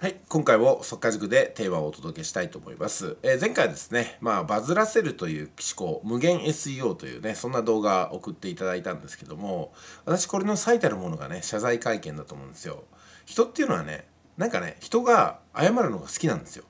はい、今回も速稼塾でテーマをお届けしたいと思います。えー、前回ですね、まあ、バズらせるという思考、無限 SEO というね、そんな動画送っていただいたんですけども、私これの最たるものがね、謝罪会見だと思うんですよ。人っていうのはね、なんかね、人が謝るのが好きなんですよ。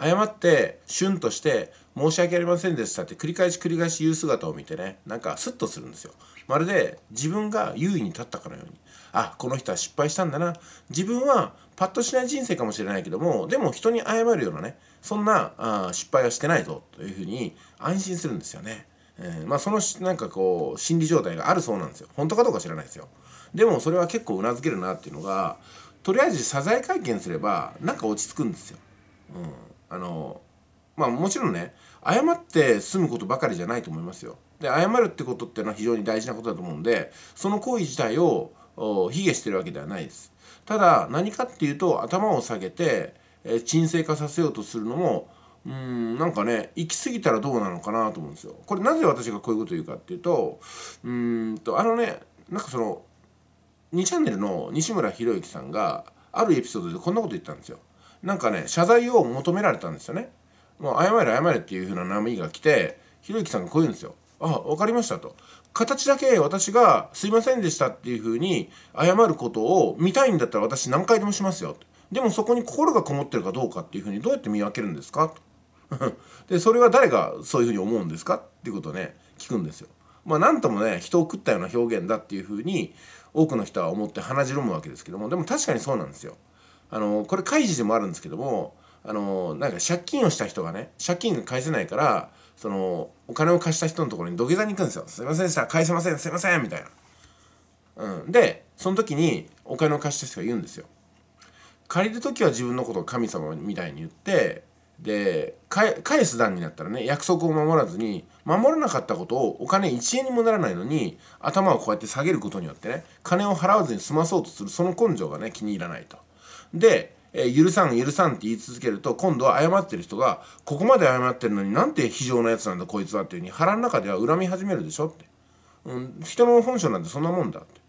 謝ってシュンとして「申し訳ありませんでした」って繰り返し繰り返し言う姿を見てねなんかスッとするんですよ。まるで自分が優位に立ったかのようにあこの人は失敗したんだな自分はパッとしない人生かもしれないけどもでも人に謝るようなねそんなあ失敗はしてないぞというふうに安心するんですよね。えー、まあ、そのなんかこう心理状態があるそうなんですよ本当かどうか知らないですよでもそれは結構うなずけるなっていうのがとりあえず謝罪会見すればなんか落ち着くんですよ、うん、あのまあもちろんね謝って済むことばかりじゃないと思いますよ。で謝るってことっていうのは非常に大事なことだと思うんでその行為自体を卑下してるわけではないです。ただ何かっていうと頭を下げて、え沈静化させようとするのもうんなんかね行き過ぎたらどうなのかなと思うんですよ。これなぜ私がこういうこと言うかっていうとうんとあのねなんかその2チャンネルの西村博之さんがあるエピソードでこんなこと言ったんですよ。なんかね謝罪を求められたんですよね。もう謝れ謝れっていう風な波が来てひろゆきさんがこう言うんですよ。あ分かりましたと。形だけ私が「すいませんでした」っていう風に謝ることを見たいんだったら私何回でもしますよでもそこに心がこもってるかどうかっていう風にどうやって見分けるんですかと でそれは誰がそういう風に思うんですかっていうことをね聞くんですよ。まあなんともね人を食ったような表現だっていう風に多くの人は思って鼻じるむわけですけどもでも確かにそうなんですよ。あのこれ開示でもあるんですけどもあのなんか借金をした人がね借金返せないからそのお金を貸した人のところに土下座に行くんですよ「すいませんでした返せませんすいません」みたいな、うん、でその時にお金を貸した人が言うんですよ借りる時は自分のことを神様みたいに言ってで返す段になったらね約束を守らずに守らなかったことをお金1円にもならないのに頭をこうやって下げることによってね金を払わずに済まそうとするその根性がね気に入らないと。で、えー、許さん許さんって言い続けると今度は謝ってる人がここまで謝ってるのになんて非情なやつなんだこいつはっていううに腹の中では恨み始めるでしょって、うん、人の本性なんてそんなもんだって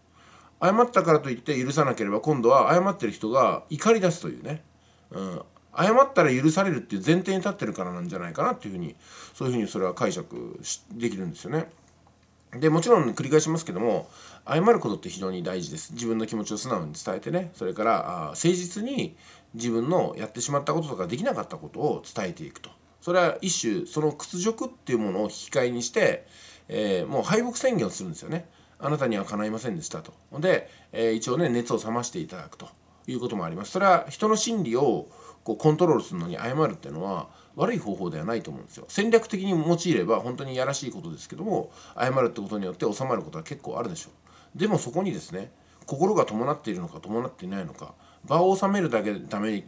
謝ったからといって許さなければ今度は謝ってる人が怒り出すというね、うん、謝ったら許されるっていう前提に立ってるからなんじゃないかなっていうふうにそういうふうにそれは解釈できるんですよね。でもちろん繰り返しますけども謝ることって非常に大事です自分の気持ちを素直に伝えてねそれからあ誠実に自分のやってしまったこととかできなかったことを伝えていくとそれは一種その屈辱っていうものを引き換えにして、えー、もう敗北宣言をするんですよねあなたには叶いませんでしたとで、えー、一応ね熱を冷ましていただくということもありますそれは人の心理をこうコントロールするのに謝るっていうのは悪い方法ではないと思うんですよ戦略的に用いれば本当にやらしいことですけども謝るってことによって収まることは結構あるでしょうでもそこにですね心が伴っているのか伴っていないのか場を収めるだけため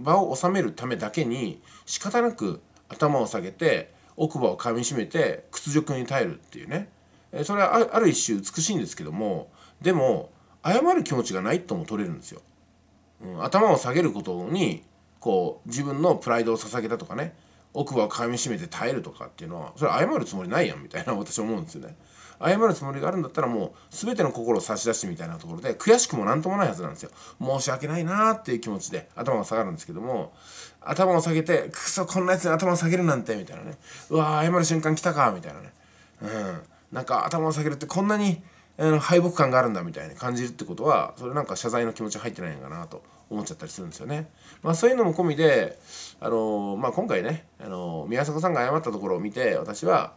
場を収めるためだけに仕方なく頭を下げて奥歯を噛みしめて屈辱に耐えるっていうねそれはある一種美しいんですけどもでも謝る気持ちがないとも取れるんですよ、うん、頭を下げることにこう自分のプライドを捧げたとかね奥歯をかみしめて耐えるとかっていうのはそれ謝るつもりないやんみたいな私思うんですよね謝るつもりがあるんだったらもう全ての心を差し出してみたいなところで悔しくも何ともないはずなんですよ申し訳ないなーっていう気持ちで頭が下がるんですけども頭を下げてくそこんなやつに頭を下げるなんてみたいなねうわー謝る瞬間来たかみたいなねうんなんか頭を下げるってこんなに敗北感があるんだみたいに感じるってことはそれなんか謝罪の気持ち入ってないのかなと思っちゃったりするんですよね。まあ、そういうのも込みで、あのまあ、今回ね、あの宮迫さんが謝ったところを見て私は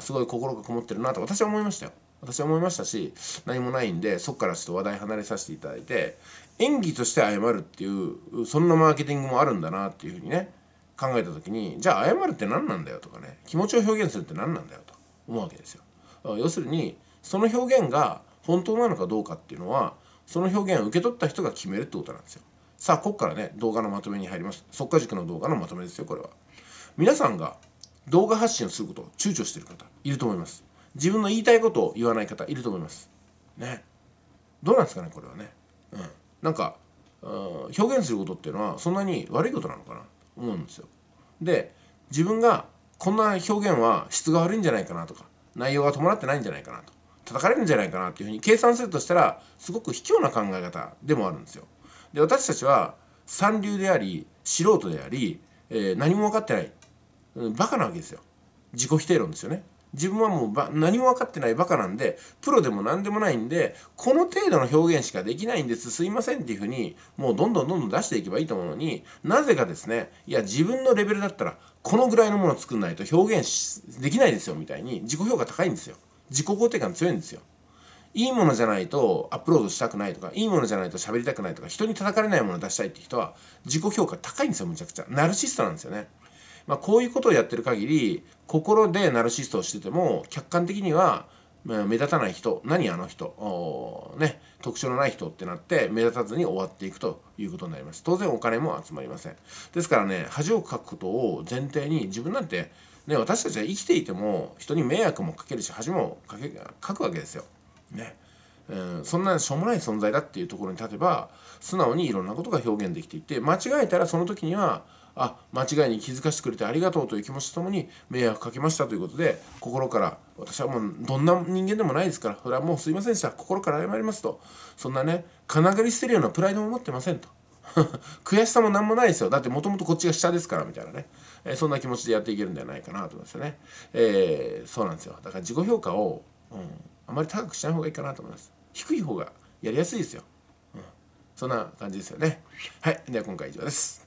すごい心がこもってるなと私は思いましたよ。私は思いましたし何もないんでそっからちょっと話題離れさせていただいて演技として謝るっていうそんなマーケティングもあるんだなっていうふうにね考えた時にじゃあ謝るって何なんだよとかね気持ちを表現するって何なんだよと思うわけですよ。要するにその表現が本当なのかどうかっていうのはその表現を受け取った人が決めるってことなんですよさあここからね動画のまとめに入ります即可塾の動画のまとめですよこれは皆さんが動画発信をすることを躊躇してる方いると思います自分の言いたいことを言わない方いると思いますねどうなんですかねこれはねうんなんか表現することっていうのはそんなに悪いことなのかな思うんですよで自分がこんな表現は質が悪いんじゃないかなとか内容が伴ってないんじゃないかなと叩かれるんじゃないかなっていうふうに計算するとしたらすごく卑怯な考え方でもあるんですよ。で私たちは三流であり素人であり、えー、何も分かってない、うん、バカなわけですよ。自己否定論ですよね。自分はもうば何も分かってないバカなんでプロでも何でもないんでこの程度の表現しかできないんですすいませんっていうふうにもうどんどんどんどん出していけばいいと思うのになぜかですねいや自分のレベルだったらこのぐらいのもの作んないと表現できないですよみたいに自己評価高いんですよ。自己肯定感強いんですよ。いいものじゃないとアップロードしたくないとか、いいものじゃないと喋りたくないとか、人に叩かれないもの出したいって人は、自己評価高いんですよ、むちゃくちゃ。ナルシストなんですよね。まあ、こういうことをやってる限り、心でナルシストをしてても、客観的には、目立たない人、何あの人、ね、特徴のない人ってなって、目立たずに終わっていくということになります。当然お金も集まりません。ですからね、恥をかくことを前提に、自分なんて、ね、私たちは生きていても人に迷惑もかけるし恥もかけかくわけですよ。ね、うん、そんなしょうもない存在だっていうところに立てば素直にいろんなことが表現できていて間違えたらその時にはあ間違いに気づかせてくれてありがとうという気持ちとともに迷惑かけましたということで心から私はもうどんな人間でもないですからそれはもうすいませんでした心から謝りますとそんなねかながり捨てるようなプライドも持ってませんと 悔しさも何もないですよだってもともとこっちが下ですからみたいなねえそんな気持ちでやっていけるんじゃないかなと思いますよね、えー、そうなんですよだから自己評価を、うん、あまり高くしない方がいいかなと思います低い方がやりやすいですよ、うん、そんな感じですよねはいでは今回以上です